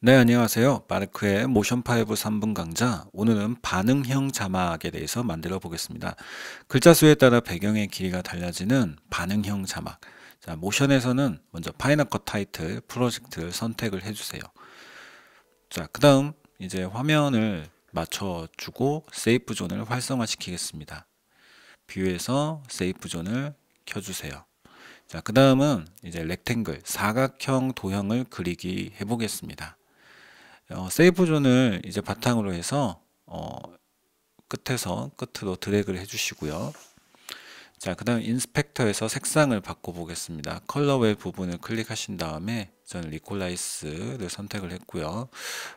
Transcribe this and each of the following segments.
네, 안녕하세요. 마르크의 모션파이브 3분 강좌. 오늘은 반응형 자막에 대해서 만들어 보겠습니다. 글자 수에 따라 배경의 길이가 달라지는 반응형 자막. 자, 모션에서는 먼저 파이널컷 타이틀, 프로젝트를 선택을 해주세요. 자, 그 다음 이제 화면을 맞춰주고 세이프 존을 활성화시키겠습니다. 뷰에서 세이프 존을 켜주세요. 자, 그 다음은 이제 렉탱글, 사각형 도형을 그리기 해보겠습니다. 어, 세이브 존을 이제 바탕으로 해서 어, 끝에서 끝으로 드래그를 해주시고요. 자, 그 다음 인스펙터에서 색상을 바꿔보겠습니다. 컬러웨이 부분을 클릭하신 다음에 저는 리콜라이스를 선택을 했고요.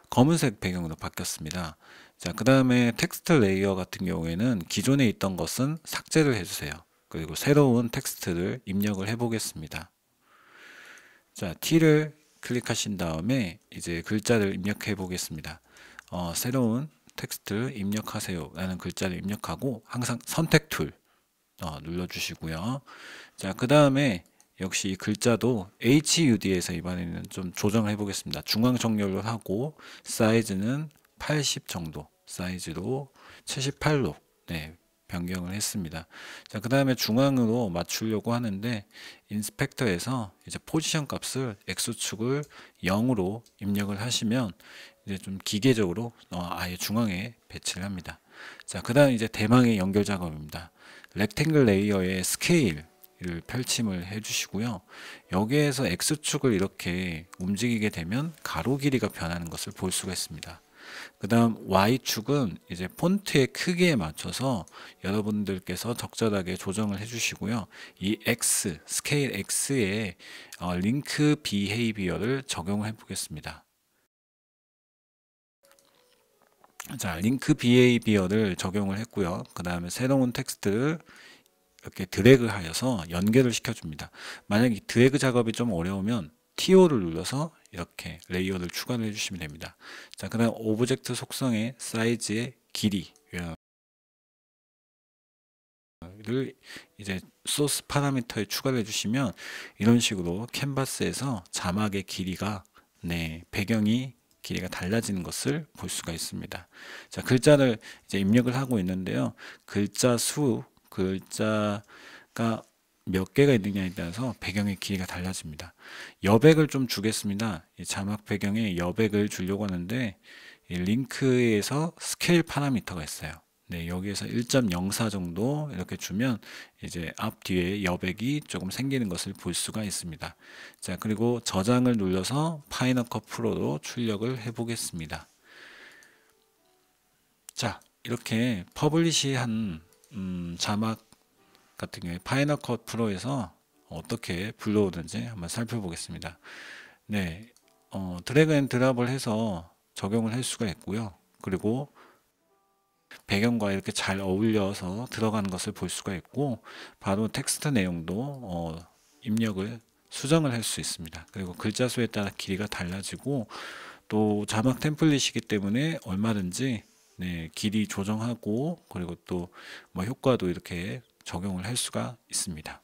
검은색 배경으로 바뀌었습니다. 자, 그 다음에 텍스트 레이어 같은 경우에는 기존에 있던 것은 삭제를 해주세요. 그리고 새로운 텍스트를 입력을 해보겠습니다. 자, T를 클릭하신 다음에 이제 글자를 입력해 보겠습니다. 어, 새로운 텍스트 를 입력하세요 라는 글자를 입력하고 항상 선택 툴 어, 눌러주시고요. 자, 그 다음에 역시 이 글자도 HUD에서 이번에는 좀 조정을 해보겠습니다. 중앙 정렬로 하고 사이즈는 80 정도 사이즈로 78로 네, 변경을 했습니다. 자, 그 다음에 중앙으로 맞추려고 하는데 인스펙터에서 이제 포지션 값을 X축을 0으로 입력을 하시면 이제 좀 기계적으로 어, 아예 중앙에 배치를 합니다. 자, 그 다음 이제 대망의 연결 작업입니다. 렉탱글 레이어의 스케일 를 펼침을 해주시고요. 여기에서 X축을 이렇게 움직이게 되면 가로 길이가 변하는 것을 볼 수가 있습니다. 그 다음 Y축은 이제 폰트의 크기에 맞춰서 여러분들께서 적절하게 조정을 해주시고요. 이 X, 스케일 X에 어, 링크 비헤이비어를 적용해 보겠습니다. 자, 링크 비헤이비어를 적용을 했고요. 그 다음에 새로운 텍스트 이렇게 드래그 하여서 연결을 시켜줍니다. 만약 에 드래그 작업이 좀 어려우면 TO를 눌러서 이렇게 레이어를 추가를 해주시면 됩니다. 자, 그 다음 오브젝트 속성의 사이즈의 길이 를 이제 소스 파라미터에 추가 해주시면 이런 식으로 캔버스에서 자막의 길이가 네 배경이 길이가 달라지는 것을 볼 수가 있습니다. 자 글자를 이제 입력을 하고 있는데요. 글자 수 글자가 몇 개가 있느냐에 따라서 배경의 길이가 달라집니다. 여백을 좀 주겠습니다. 자막 배경에 여백을 주려고 하는데 링크에서 스케일 파라미터가 있어요. 네, 여기에서 1.04 정도 이렇게 주면 이제 앞 뒤에 여백이 조금 생기는 것을 볼 수가 있습니다. 자, 그리고 저장을 눌러서 파이널 컷 프로로 출력을 해 보겠습니다. 자, 이렇게 퍼블리시한 음, 자막 같은 경우에 파이널컷 프로에서 어떻게 불러오는지 한번 살펴보겠습니다. 네, 어, 드래그 앤 드랍을 해서 적용을 할 수가 있고요. 그리고 배경과 이렇게 잘 어울려서 들어가는 것을 볼 수가 있고 바로 텍스트 내용도 어, 입력을 수정을 할 수 있습니다. 그리고 글자 수에 따라 길이가 달라지고 또 자막 템플릿이기 때문에 얼마든지 네, 길이 조정하고 그리고 또뭐 효과도 이렇게 적용을 할 수가 있습니다.